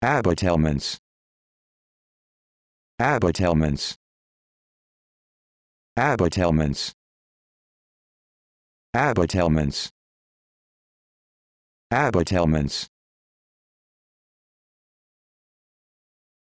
Abatements. Abatements. Abatements. Abatements. Abatements.